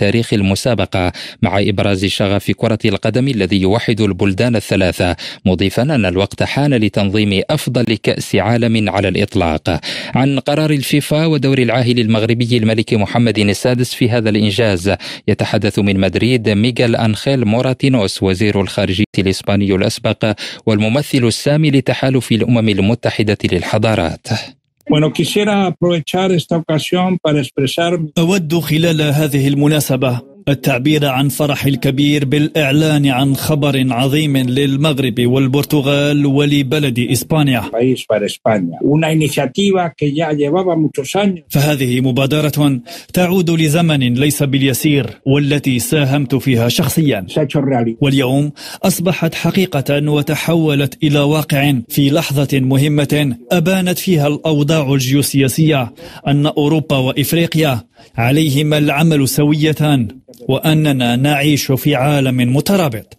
تاريخ المسابقة مع إبراز شغف كرة القدم الذي يوحد البلدان الثلاثة مضيفا أن الوقت حان لتنظيم أفضل كأس عالم على الإطلاق عن قرار الفيفا ودور العاهل المغربي الملك محمد السادس في هذا الإنجاز يتحدث من مدريد ميغال أنخيل موراتينوس وزير الخارجية الإسباني الأسبق والممثل السامي لتحالف الأمم المتحدة للحضارات Bueno, quisiera aprovechar esta ocasión para expresar. التعبير عن فرح الكبير بالإعلان عن خبر عظيم للمغرب والبرتغال ولبلد إسبانيا فهذه مبادرة تعود لزمن ليس باليسير والتي ساهمت فيها شخصيا واليوم أصبحت حقيقة وتحولت إلى واقع في لحظة مهمة أبانت فيها الأوضاع الجيوسياسية أن أوروبا وإفريقيا عليهما العمل سوية وأننا نعيش في عالم مترابط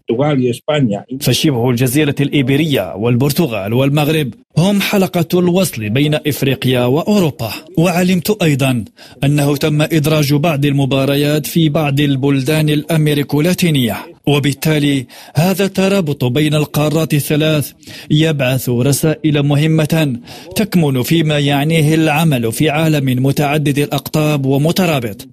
فشبه الجزيرة الإيبيرية والبرتغال والمغرب هم حلقة الوصل بين إفريقيا وأوروبا وعلمت أيضا أنه تم إدراج بعض المباريات في بعض البلدان الأمريكو اللاتينية وبالتالي هذا الترابط بين القارات الثلاث يبعث رسائل مهمة تكمن فيما يعنيه العمل في عالم متعدد الأقطاب ومترابط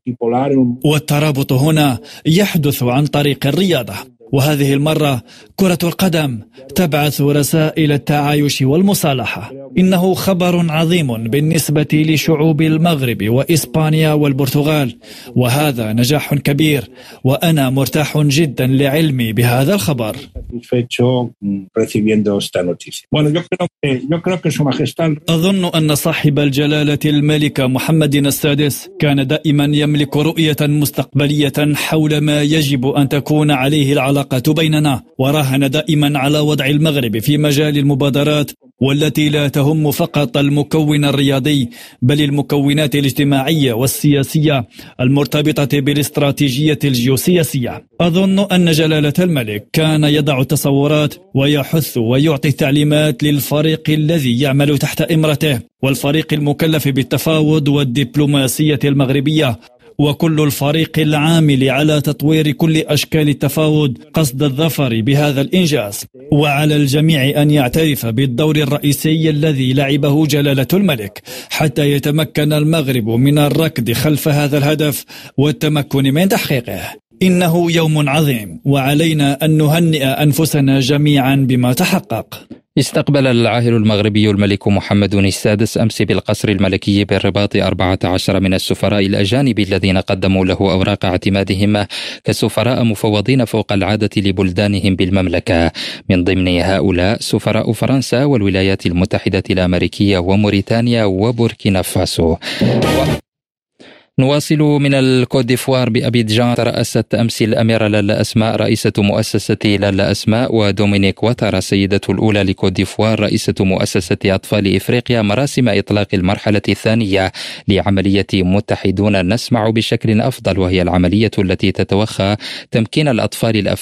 والترابط هنا يحدث عن طريق الرياضة وهذه المرة كرة القدم تبعث رسائل التعايش والمصالحة إنه خبر عظيم بالنسبة لشعوب المغرب وإسبانيا والبرتغال وهذا نجاح كبير وأنا مرتاح جدا لعلمي بهذا الخبر satisfecho mm, recibiendo esta noticia. Bueno, yo creo que, yo creo que su majestad... أظن أن صاحب الجلالة الملك محمد السادس كان دائما يملك رؤية مستقبلية حول ما يجب أن تكون عليه العلاقة بيننا وراهن دائما على وضع المغرب في مجال المبادرات والتي لا تهم فقط المكون الرياضي بل المكونات الاجتماعية والسياسية المرتبطة بالاستراتيجية الجيوسياسية أظن أن جلالة الملك كان يضع التصورات ويحث ويعطي التعليمات للفريق الذي يعمل تحت إمرته والفريق المكلف بالتفاوض والدبلوماسية المغربية وكل الفريق العامل على تطوير كل أشكال التفاوض قصد الظفر بهذا الإنجاز وعلى الجميع أن يعترف بالدور الرئيسي الذي لعبه جلالة الملك حتى يتمكن المغرب من الركض خلف هذا الهدف والتمكن من تحقيقه إنه يوم عظيم وعلينا أن نهنئ أنفسنا جميعا بما تحقق استقبل العاهل المغربي الملك محمد السادس أمس بالقصر الملكي بالرباط 14 من السفراء الأجانب الذين قدموا له أوراق اعتمادهم كسفراء مفوضين فوق العادة لبلدانهم بالمملكة من ضمن هؤلاء سفراء فرنسا والولايات المتحدة الأمريكية وموريتانيا وبوركينا فاسو نواصل من الكوت ديفوار بأبيدجان ترأست أمس الأميرة لالا أسماء رئيسة مؤسسة لالا أسماء ودومينيك واتر السيدة الأولى لكوت ديفوار رئيسة مؤسسة أطفال إفريقيا مراسم إطلاق المرحلة الثانية لعملية متحدون نسمع بشكل أفضل وهي العملية التي تتوخى تمكين الأطفال الأفارقة